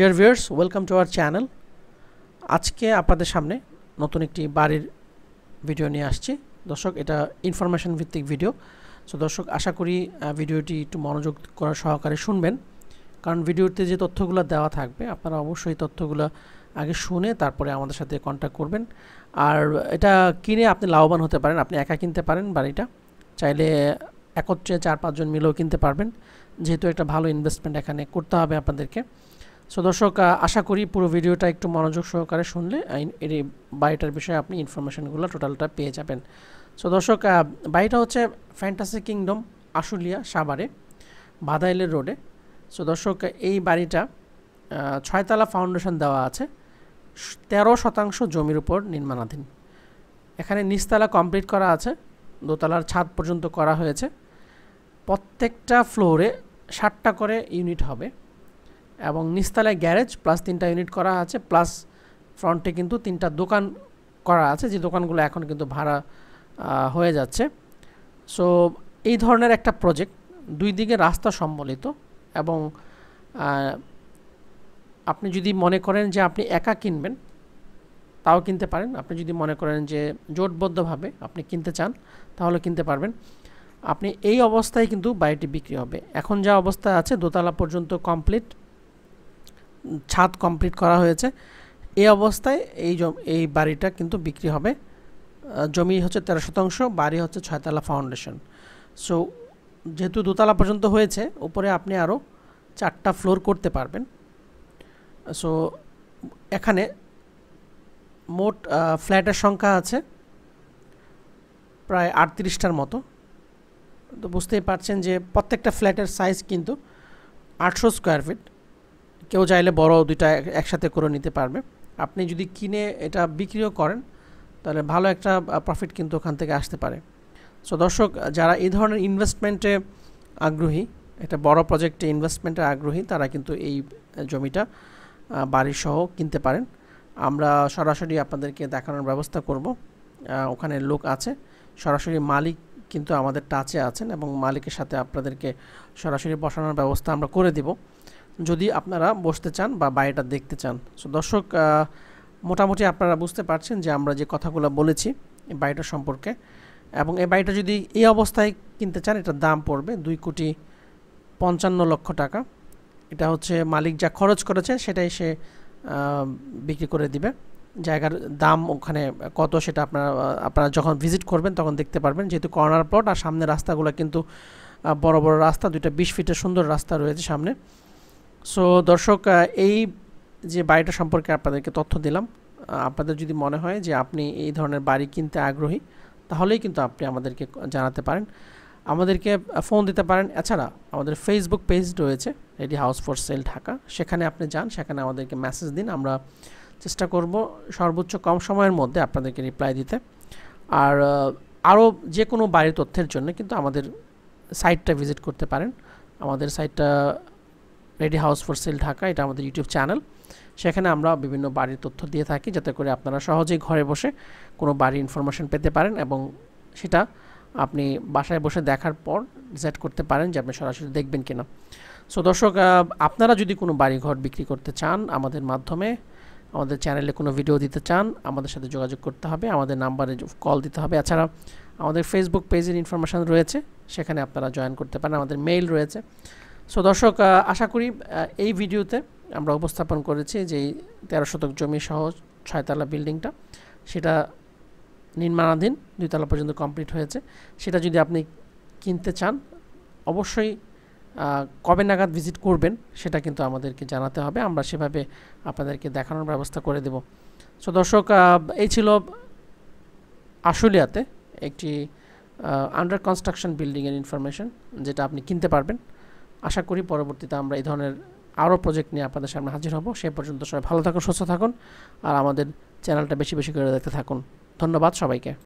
deer viewers welcome to our channel আজকে আপনাদের সামনে নতুন একটি বাড়ির ভিডিও নিয়ে আসছি দর্শক এটা ইনফরমেশন ভিত্তিক ভিডিও সো দর্শক আশা করি ভিডিওটি একটু মনোযোগ করার সহকারে শুনবেন কারণ ভিডিওতে যে তথ্যগুলো দেওয়া থাকবে আপনারা অবশ্যই তথ্যগুলো আগে শুনে তারপরে আমাদের সাথে কন্ট্যাক্ট করবেন আর এটা কিনে আপনি লাভবান হতে পারেন আপনি একা কিনতে পারেন বাড়িটা চাইলে একত্রে চার পাঁচজন মিলেও কিনতে পারবেন যেহেতু একটা ভালো ইনভেস্টমেন্ট এখানে করতে হবে আপনাদেরকে সো দর্শক আশা করি পুরো ভিডিওটা একটু মনোযোগ সহকারে শুনলে এর বাড়িটার বিষয়ে আপনি ইনফরমেশনগুলো টোটালটা পেয়ে যাবেন সো দর্শক বাড়িটা হচ্ছে ফ্যান্টাসি কিংডম আশুলিয়া সাভারে বাদাইলের রোডে সো দর্শক এই বাড়িটা ছয়তলা ফাউন্ডেশন দেওয়া আছে তেরো শতাংশ জমির উপর নির্মাণাধীন এখানে নিচতলা কমপ্লিট করা আছে দোতলার ছাদ পর্যন্ত করা হয়েছে প্রত্যেকটা ফ্লোরে ষাটটা করে ইউনিট হবে এবং নিস্তালায় গ্যারেজ প্লাস তিনটা ইউনিট করা আছে প্লাস ফ্রন্টে কিন্তু তিনটা দোকান করা আছে যে দোকানগুলো এখন কিন্তু ভাড়া হয়ে যাচ্ছে সো এই ধরনের একটা প্রজেক্ট দুই দিকে রাস্তা সম্বলিত এবং আপনি যদি মনে করেন যে আপনি একা কিনবেন তাও কিনতে পারেন আপনি যদি মনে করেন যে জোটবদ্ধভাবে আপনি কিনতে চান তাহলে কিনতে পারবেন আপনি এই অবস্থায় কিন্তু বাড়িটি বিক্রি হবে এখন যা অবস্থা আছে দোতলা পর্যন্ত কমপ্লিট ছাদ কমপ্লিট করা হয়েছে এই অবস্থায় এই এই বাড়িটা কিন্তু বিক্রি হবে জমি হচ্ছে তেরো শতাংশ বাড়ি হচ্ছে ছয়তলা ফাউন্ডেশন সো যেহেতু দোতলা পর্যন্ত হয়েছে উপরে আপনি আরও চারটা ফ্লোর করতে পারবেন সো এখানে মোট ফ্ল্যাটের সংখ্যা আছে প্রায় আটত্রিশটার মতো তো বুঝতেই পারছেন যে প্রত্যেকটা ফ্ল্যাটের সাইজ কিন্তু আটশো স্কোয়ার ফিট কেউ চাইলে বড় দুইটা একসাথে করে নিতে পারবে আপনি যদি কিনে এটা বিক্রিও করেন তাহলে ভালো একটা প্রফিট কিন্তু ওখান থেকে আসতে পারে সো দর্শক যারা এই ধরনের ইনভেস্টমেন্টে আগ্রহী এটা বড় প্রজেক্টে ইনভেস্টমেন্টে আগ্রহী তারা কিন্তু এই জমিটা বাড়িসহ কিনতে পারেন আমরা সরাসরি আপনাদেরকে দেখানোর ব্যবস্থা করব ওখানে লোক আছে সরাসরি মালিক কিন্তু আমাদের টাচে আছেন এবং মালিকের সাথে আপনাদেরকে সরাসরি বসানোর ব্যবস্থা আমরা করে দেবো যদি আপনারা বসতে চান বা বাড়িটা দেখতে চান সো দর্শক মোটামুটি আপনারা বুঝতে পারছেন যে আমরা যে কথাগুলো বলেছি এই বাড়িটা সম্পর্কে এবং এই বাড়িটা যদি এই অবস্থায় কিনতে চান এটার দাম পড়বে দুই কোটি পঞ্চান্ন লক্ষ টাকা এটা হচ্ছে মালিক যা খরচ করেছে সেটাই সে বিক্রি করে দিবে জায়গার দাম ওখানে কত সেটা আপনারা আপনারা যখন ভিজিট করবেন তখন দেখতে পারবেন যেহেতু কর্নার প্লট আর সামনে রাস্তাগুলো কিন্তু বড় বড় রাস্তা দুইটা বিশ ফিটের সুন্দর রাস্তা রয়েছে সামনে সো দর্শক এই যে বাড়িটা সম্পর্কে আপনাদেরকে তথ্য দিলাম আপনাদের যদি মনে হয় যে আপনি এই ধরনের বাড়ি কিনতে আগ্রহী তাহলেই কিন্তু আপনি আমাদেরকে জানাতে পারেন আমাদেরকে ফোন দিতে পারেন এছাড়া আমাদের ফেসবুক পেজ রয়েছে ready house for sale Dhaka সেখানে আপনি যান সেখানে আমাদেরকে মেসেজ দিন আমরা চেষ্টা করব সর্বোচ্চ কম সময়ের মধ্যে আপনাদেরকে রিপ্লাই দিতে আর আরও যে কোনো বাড়ির তথ্যের জন্য কিন্তু আমাদের সাইটটা ভিজিট করতে পারেন আমাদের সাইটটা ready house for sale Dhaka এটা আমাদের ইউটিউব চ্যানেল সেখানে আমরা বিভিন্ন বাড়ির তথ্য দিয়ে থাকি যাতে করে আপনারা সহজেই ঘরে বসে কোনো বাড়ির ইনফরমেশন পেতে পারেন এবং সেটা আপনি বাসায় বসে দেখার পর ডিসাইড করতে পারেন যে আপনি সরাসরি দেখবেন কিনা সো দর্শক আপনারা যদি কোনো বাড়িঘর বিক্রি করতে চান আমাদের মাধ্যমে আমাদের চ্যানেলে কোনো ভিডিও দিতে চান আমাদের সাথে যোগাযোগ করতে হবে আমাদের নাম্বারে কল দিতে হবে এছাড়া আমাদের ফেসবুক পেজের ইনফরমেশান রয়েছে সেখানে আপনারা জয়েন করতে পারেন আমাদের মেইল রয়েছে সো দর্শক আশা করি এই ভিডিওতে আমরা উপস্থাপন করেছি যে তেরো শতক জমি সহ ছয়তলা বিল্ডিংটা সেটা নির্মাণাধীন দুইতলা পর্যন্ত কমপ্লিট হয়েছে সেটা যদি আপনি কিনতে চান অবশ্যই কবে নাগাদ ভিজিট করবেন সেটা কিন্তু আমাদেরকে জানাতে হবে আমরা সেভাবে আপনাদেরকে দেখানোর ব্যবস্থা করে দেব সো দর্শক এই ছিল আশুলিয়াতে একটি আন্ডার কনস্ট্রাকশন বিল্ডিংয়ের ইনফরমেশন যেটা আপনি কিনতে পারবেন আশা করি পরবর্তীতে আমরা এই ধরনের আরও প্রজেক্ট নিয়ে আপনাদের সামনে হাজির হব সে পর্যন্ত সবাই ভালো থাকুন সুস্থ থাকুন আর আমাদের চ্যানেলটা বেশি বেশি করে দেখতে থাকুন ধন্যবাদ সবাইকে